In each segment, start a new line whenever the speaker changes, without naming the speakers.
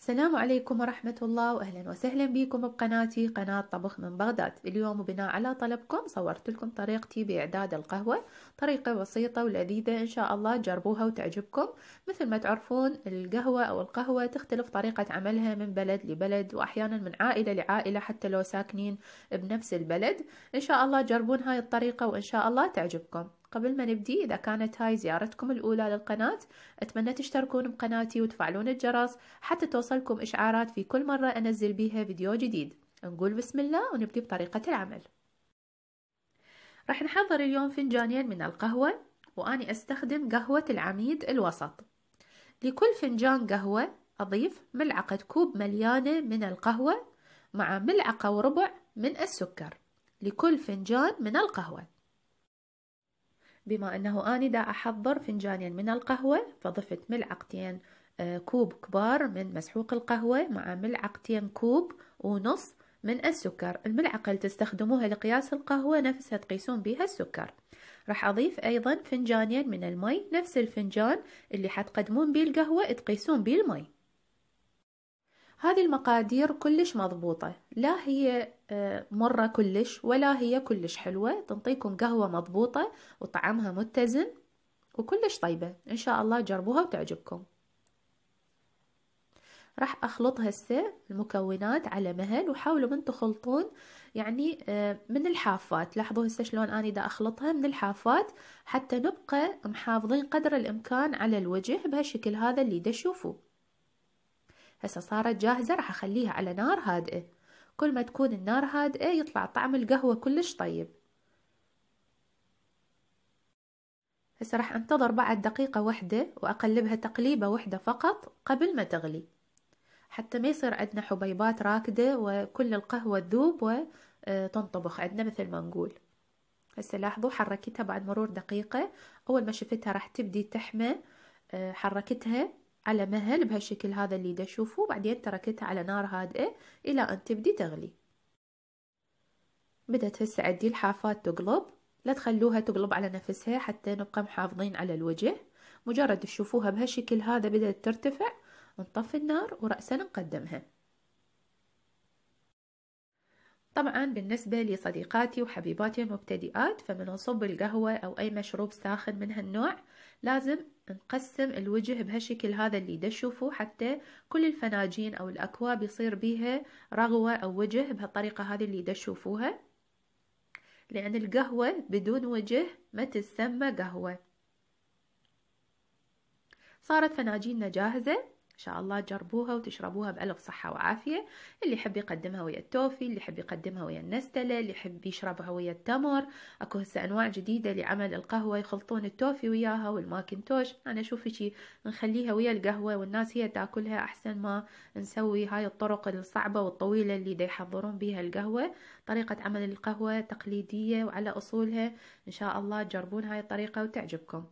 السلام عليكم ورحمة الله وأهلا وسهلا بكم بقناتي قناة طبخ من بغداد اليوم بناء على طلبكم صورت لكم طريقتي بإعداد القهوة طريقة بسيطة ولذيذة إن شاء الله تجربوها وتعجبكم مثل ما تعرفون القهوة أو القهوة تختلف طريقة عملها من بلد لبلد وأحيانا من عائلة لعائلة حتى لو ساكنين بنفس البلد إن شاء الله جربون هاي الطريقة وإن شاء الله تعجبكم قبل ما نبدي إذا كانت هاي زيارتكم الأولى للقناة أتمنى تشتركون بقناتي وتفعلون الجرس حتى توصلكم إشعارات في كل مرة أنزل بيها فيديو جديد نقول بسم الله ونبدي بطريقة العمل راح نحضر اليوم فنجانين من القهوة وأني أستخدم قهوة العميد الوسط لكل فنجان قهوة أضيف ملعقة كوب مليانة من القهوة مع ملعقة وربع من السكر لكل فنجان من القهوة بما أنه اني دا أحضر فنجانين من القهوة فضفت ملعقتين آه، كوب كبار من مسحوق القهوة مع ملعقتين كوب ونص من السكر الملعقة اللي تستخدموها لقياس القهوة نفسها تقيسون بها السكر راح أضيف أيضا فنجانين من المي نفس الفنجان اللي حتقدمون بيه القهوة تقيسون بيه المي هذه المقادير كلش مضبوطة لا هي آه، مرة كلش ولا هي كلش حلوة تنطيكم قهوة مضبوطة وطعمها متزن وكلش طيبة إن شاء الله جربوها وتعجبكم راح أخلط هسه المكونات على مهل وحاولوا من تخلطون يعني آه، من الحافات لاحظوا هسه شلون أنا دا أخلطها من الحافات حتى نبقى محافظين قدر الإمكان على الوجه بهالشكل هذا اللي دا هسه صارت جاهزة راح أخليها على نار هادئة كل ما تكون النار هادئة يطلع طعم القهوة كلش طيب هسه راح انتظر بعد دقيقة واحدة وأقلبها تقليبة واحدة فقط قبل ما تغلي حتى ما يصير عندنا حبيبات راكدة وكل القهوة تذوب وتنطبخ عندنا مثل ما نقول هسه لاحظوا حركتها بعد مرور دقيقة أول ما شفتها راح تبدي تحمى حركتها على مهل بهالشكل هذا اللي دشوفه بعدين تركتها على نار هادئة إلى أن تبدي تغلي بدت هسه عدي الحافات تقلب لا تخلوها تقلب على نفسها حتى نبقى محافظين على الوجه مجرد تشوفوها بهالشكل هذا بدأت ترتفع نطفي النار ورأسا نقدمها طبعا بالنسبة لصديقاتي وحبيباتي المبتدئات فمن نصب القهوة أو أي مشروب ساخن من هالنوع لازم نقسم الوجه بهالشكل هذا اللي دشوفه حتى كل الفناجين أو الأكواب يصير بيها رغوة أو وجه بهالطريقة هذه اللي دشوفوها لأن القهوة بدون وجه ما تسمى قهوة صارت فناجيننا جاهزة شاء الله تجربوها وتشربوها بألف صحة وعافية اللي يحب يقدمها ويا التوفي اللي يحب يقدمها ويا النستلة اللي يحب يشربها ويا التمر أكو هسه أنواع جديدة لعمل القهوة يخلطون التوفي وياها والماكنتوش أنا أشوف شي نخليها ويا القهوة والناس هي تاكلها أحسن ما نسوي هاي الطرق الصعبة والطويلة اللي دا يحضرون بيها القهوة طريقة عمل القهوة تقليدية وعلى أصولها إن شاء الله تجربون هاي الطريقة وتعجبكم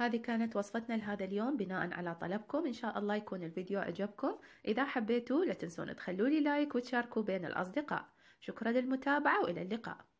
هذه كانت وصفتنا لهذا اليوم بناء على طلبكم إن شاء الله يكون الفيديو عجبكم إذا حبيتوا لا تنسون تخلوا لي لايك وتشاركوا بين الأصدقاء شكرا للمتابعة وإلى اللقاء